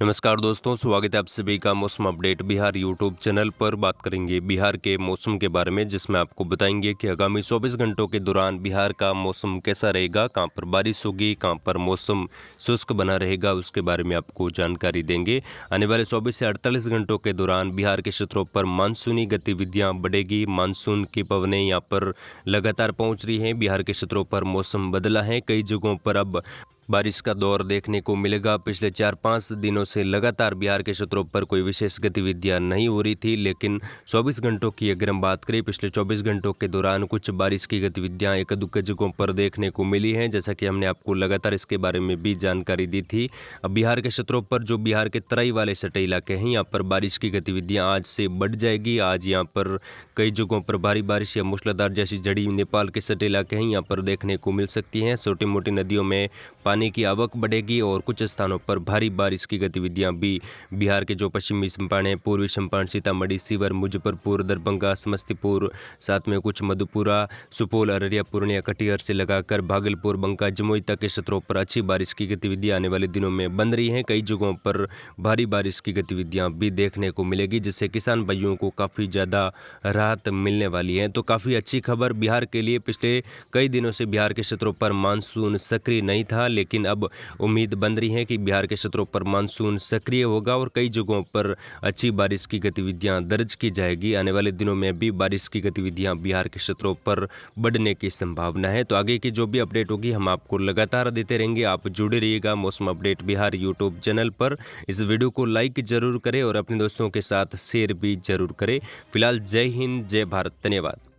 नमस्कार दोस्तों स्वागत है आप सभी का मौसम अपडेट बिहार यूट्यूब चैनल पर बात करेंगे बिहार के मौसम के बारे में जिसमें आपको बताएंगे कि आगामी 24 घंटों के दौरान बिहार का मौसम कैसा रहेगा कहां पर बारिश होगी कहां पर मौसम शुष्क बना रहेगा उसके बारे में आपको जानकारी देंगे आने वाले चौबीस से अड़तालीस घंटों के दौरान बिहार के क्षेत्रों पर मानसूनी गतिविधियाँ बढ़ेगी मानसून की पवनें यहाँ पर लगातार पहुँच रही हैं बिहार के क्षेत्रों पर मौसम बदला है कई जगहों पर अब बारिश का दौर देखने को मिलेगा पिछले चार पाँच दिनों से लगातार बिहार के क्षेत्रों पर कोई विशेष गतिविधियां नहीं हो रही थी लेकिन 24 घंटों की अगर हम बात करें पिछले 24 घंटों के दौरान कुछ बारिश की गतिविधियां एक दुख जगहों पर देखने को मिली हैं जैसा कि हमने आपको लगातार इसके बारे में भी जानकारी दी थी अब बिहार के क्षेत्रों पर जो बिहार के तराई वाले सटे इलाके हैं यहाँ पर बारिश की गतिविधियाँ आज से बढ़ जाएगी आज यहाँ पर कई जगहों पर भारी बारिश या मूसलाधार जैसी जड़ी नेपाल के सटे इलाके हैं यहाँ पर देखने को मिल सकती हैं छोटी मोटी नदियों में पानी पानी की आवक बढ़ेगी और कुछ स्थानों पर भारी बारिश की गतिविधियां भी बिहार के जो पश्चिमी चंपारण है पूर्वी चंपारण सीतामढ़ी सीवर मुजफ्फरपुर दरभंगा समस्तीपुर साथ में कुछ मधुपुरा सुपौल अररिया पूर्णिया कटिहार से लगाकर भागलपुर बंका जमुई तक के क्षेत्रों पर अच्छी बारिश की गतिविधियां आने वाले दिनों में बन रही है कई जगहों पर भारी बारिश की गतिविधियाँ भी देखने को मिलेगी जिससे किसान भाइयों को काफ़ी ज़्यादा राहत मिलने वाली है तो काफ़ी अच्छी खबर बिहार के लिए पिछले कई दिनों से बिहार के क्षेत्रों पर मानसून सक्रिय नहीं था लेकिन लेकिन अब उम्मीद बन रही है कि बिहार के क्षेत्रों पर मानसून सक्रिय होगा और कई जगहों पर अच्छी बारिश की गतिविधियां दर्ज की जाएगी आने वाले दिनों में भी बारिश की गतिविधियां बिहार के क्षेत्रों पर बढ़ने की संभावना है तो आगे की जो भी अपडेट होगी हम आपको लगातार देते रहेंगे आप जुड़े रहिएगा मौसम अपडेट बिहार यूट्यूब चैनल पर इस वीडियो को लाइक जरूर करें और अपने दोस्तों के साथ शेयर भी जरूर करें फिलहाल जय हिंद जय भारत धन्यवाद